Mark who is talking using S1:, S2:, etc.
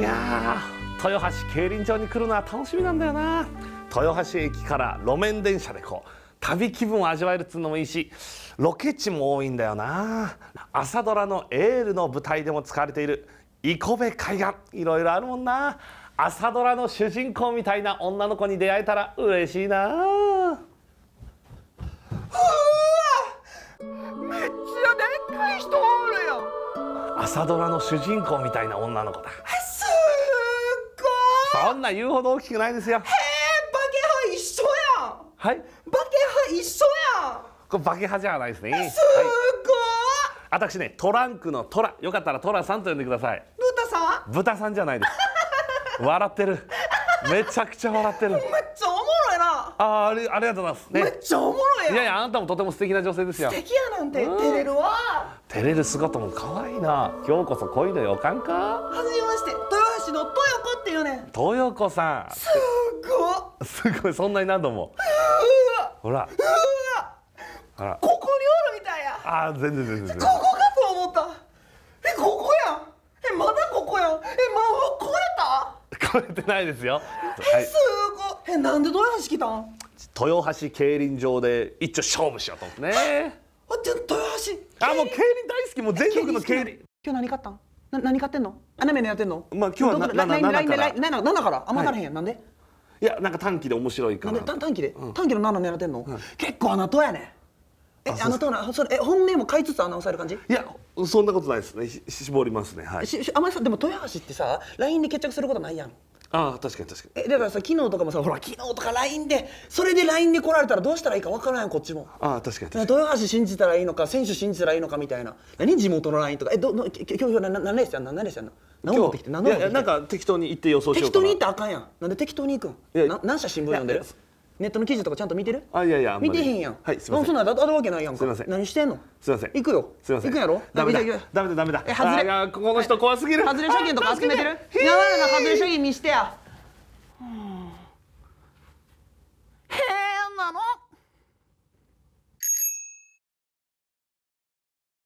S1: いやー豊橋競輪場に来るのは楽しみなんだよな豊橋駅から路面電車でこう旅気分を味わえるっつうのもいいしロケ地も多いんだよな朝ドラの「エール」の舞台でも使われている生部海岸いろいろあるもんな朝ドラの主人公みたいな女の子に出会えたら嬉しいなうわ
S2: めっちゃでっかい人おるよ
S1: 朝ドラの主人公みたいな女の子だそんな言うほど大きくないですよへえバケ
S2: ハ一緒やんはいバケハ一緒やん
S1: これバケハじゃないですねすごい、はい、私ねトランクのトラよかったらトラさんと呼んでください
S2: ブタさ
S1: んブタさんじゃないです 笑ってるめちゃくちゃ笑ってるめっ
S2: ちゃおもろいな
S1: ああありがとうございます、ね、めっちゃおも
S2: ろいやいやいやあ
S1: なたもとても素敵な女性ですよ素敵
S2: やなんて、うん、照れるわ
S1: 照れる姿も可愛いな今日こそ恋の予感か
S2: はじ市の豊子っていうね
S1: 豊子さんす
S2: ご
S1: いすごいそんなに何度もう
S2: わほらうわほらここにおるみたい
S1: やあ全然全然こ
S2: こかと思ったえここやんえまだここやんえまあ超
S1: えた超えてないですよえす
S2: ごいえなんで豊橋来たん
S1: 豊橋競輪場で一丁勝負しようと思ってねあじゃ豊橋あもう競輪大好きもう全国の競
S2: 輪今日何買ったんな何買ってんのあなめやってんのまあ今日はななななからななからあんまならへんや
S1: ん、なんでいやなんか短期で面白いから短期で、短期の7狙ってんの、結構あなたやねえあなたそれえ本命も買いつつ穴を押さえる感じいやそんなことないですねし絞りますねはい
S2: ししあんまりさでも豊橋ってさ LINE で決着することないやん
S1: ああ確かに確か
S2: にえだからさ昨日とかもさほら昨日とか LINE でそれで LINE で来られたらどうしたらいいか分からんこっちもああ確かに確かに豊橋信じたらいいのか選手信じたらいいのかみたいな何地元の LINE とかえどど今日何年生やん何何持ってきて何持ってきてなんか適当に行って予想しよう適当に行ったらあかんやんなんで適当に行くんいや何社新聞読んでるネットの記事とかちゃんと見てるあいやいや見てへんやんはいすいませんそんな当るわけないやんかすいません何してんのすみません行くよすみません行くやろダメだダメだダメだえ外れいや、この人怖すぎる外れ車検とか集めてる やばいな外れ車検見してや